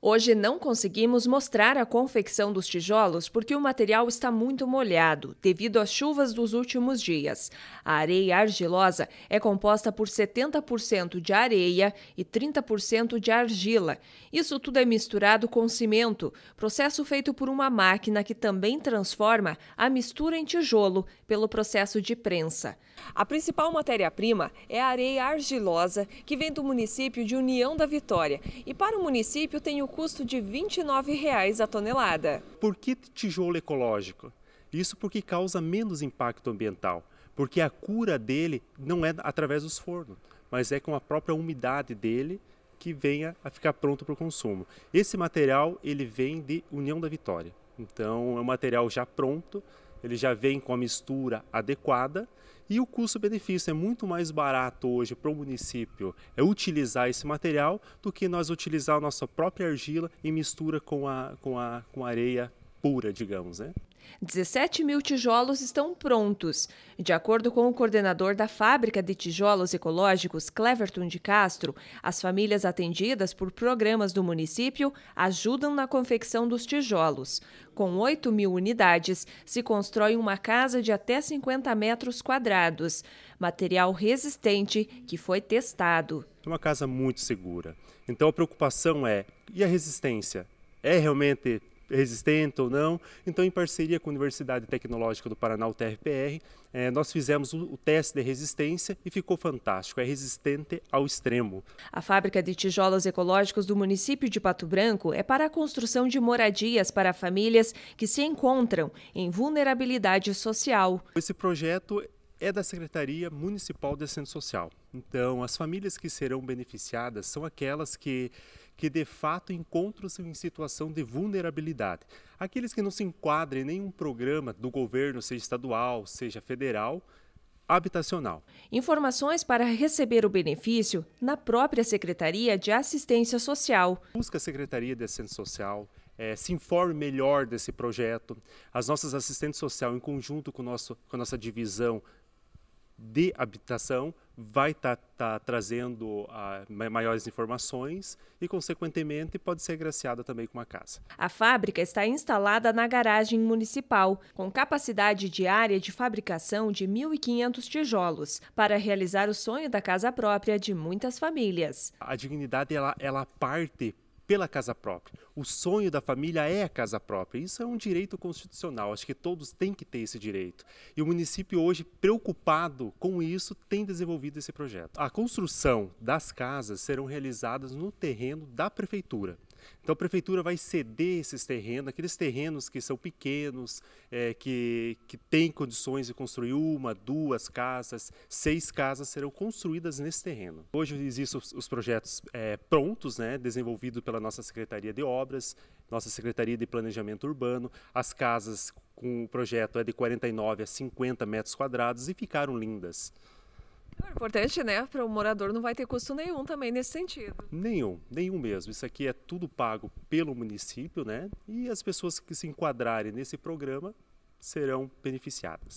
Hoje não conseguimos mostrar a confecção dos tijolos porque o material está muito molhado devido às chuvas dos últimos dias. A areia argilosa é composta por 70% de areia e 30% de argila. Isso tudo é misturado com cimento, processo feito por uma máquina que também transforma a mistura em tijolo pelo processo de prensa. A principal matéria-prima é a areia argilosa que vem do município de União da Vitória e para o município tem o custo de R$ 29,00 a tonelada. Por que tijolo ecológico? Isso porque causa menos impacto ambiental, porque a cura dele não é através dos fornos, mas é com a própria umidade dele que venha a ficar pronto para o consumo. Esse material ele vem de União da Vitória. Então é um material já pronto, ele já vem com a mistura adequada e o custo-benefício é muito mais barato hoje para o município é utilizar esse material do que nós utilizar a nossa própria argila em mistura com a, com a, com a areia pura, digamos, né? 17 mil tijolos estão prontos. De acordo com o coordenador da fábrica de tijolos ecológicos, Cleverton de Castro, as famílias atendidas por programas do município ajudam na confecção dos tijolos. Com 8 mil unidades, se constrói uma casa de até 50 metros quadrados. Material resistente que foi testado. É uma casa muito segura. Então a preocupação é: e a resistência? É realmente resistente ou não. Então, em parceria com a Universidade Tecnológica do Paraná, o TRPR, eh, nós fizemos o, o teste de resistência e ficou fantástico. É resistente ao extremo. A fábrica de tijolos ecológicos do município de Pato Branco é para a construção de moradias para famílias que se encontram em vulnerabilidade social. Esse projeto é da Secretaria Municipal de Assistência Social. Então, as famílias que serão beneficiadas são aquelas que, que de fato encontram-se em situação de vulnerabilidade. Aqueles que não se enquadrem em nenhum programa do governo, seja estadual, seja federal, habitacional. Informações para receber o benefício na própria Secretaria de Assistência Social. Busca a Secretaria de Assistência Social, é, se informe melhor desse projeto. As nossas assistentes sociais, em conjunto com, nosso, com a nossa divisão de habitação vai estar tá, tá trazendo ah, maiores informações e, consequentemente, pode ser agraciada também com uma casa. A fábrica está instalada na garagem municipal, com capacidade diária de fabricação de 1.500 tijolos, para realizar o sonho da casa própria de muitas famílias. A dignidade ela, ela parte pela casa própria. O sonho da família é a casa própria. Isso é um direito constitucional. Acho que todos têm que ter esse direito. E o município hoje, preocupado com isso, tem desenvolvido esse projeto. A construção das casas serão realizadas no terreno da prefeitura. Então a prefeitura vai ceder esses terrenos, aqueles terrenos que são pequenos, é, que, que têm condições de construir uma, duas casas, seis casas serão construídas nesse terreno. Hoje existem os, projetos é, prontos, né, desenvolvidos pela nossa Secretaria de Obras, nossa Secretaria de Planejamento Urbano, as casas com o projeto é de 49 a 50 metros quadrados e ficaram lindas. É importante, né? Para o morador não vai ter custo nenhum também nesse sentido. Nenhum, nenhum mesmo. Isso aqui é tudo pago pelo município, né? E as pessoas que se enquadrarem nesse programa serão beneficiadas.